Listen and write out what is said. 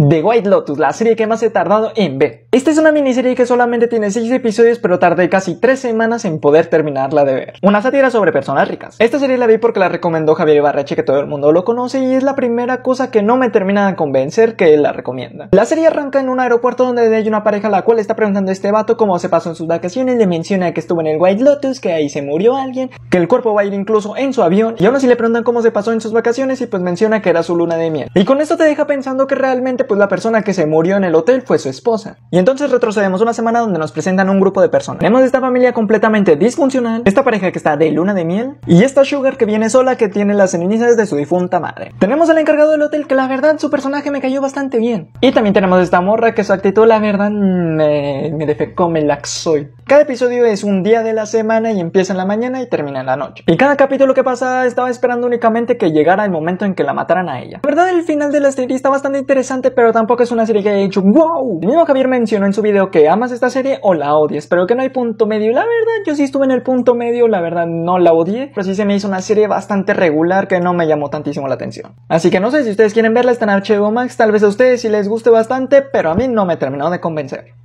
The White Lotus, la serie que más he tardado en ver. Esta es una miniserie que solamente tiene 6 episodios, pero tardé casi 3 semanas en poder terminarla de ver. Una sátira sobre personas ricas. Esta serie la vi porque la recomendó Javier Ibarreche, que todo el mundo lo conoce, y es la primera cosa que no me termina de convencer que él la recomienda. La serie arranca en un aeropuerto donde hay una pareja a la cual está preguntando a este vato cómo se pasó en sus vacaciones, le menciona que estuvo en el White Lotus, que ahí se murió alguien, que el cuerpo va a ir incluso en su avión, y aún así le preguntan cómo se pasó en sus vacaciones y pues menciona que era su luna de miel. Y con esto te deja pensando que realmente pues la persona que se murió en el hotel fue su esposa. Entonces retrocedemos una semana donde nos presentan un grupo de personas. Tenemos esta familia completamente disfuncional, esta pareja que está de luna de miel y esta Sugar que viene sola que tiene las cenizas de su difunta madre. Tenemos al encargado del hotel que la verdad su personaje me cayó bastante bien. Y también tenemos esta morra que su actitud la verdad me, me defecó, me laxó. Cada episodio es un día de la semana y empieza en la mañana y termina en la noche. Y cada capítulo que pasa estaba esperando únicamente que llegara el momento en que la mataran a ella. La verdad el final de la serie está bastante interesante pero tampoco es una serie que haya hecho wow. El mismo Javier mencionó en su video que amas esta serie o la odias, pero que no hay punto medio. La verdad, yo sí estuve en el punto medio, la verdad no la odié, pero sí se me hizo una serie bastante regular que no me llamó tantísimo la atención. Así que no sé si ustedes quieren verla, está en HBO Max, tal vez a ustedes sí les guste bastante, pero a mí no me terminó de convencer.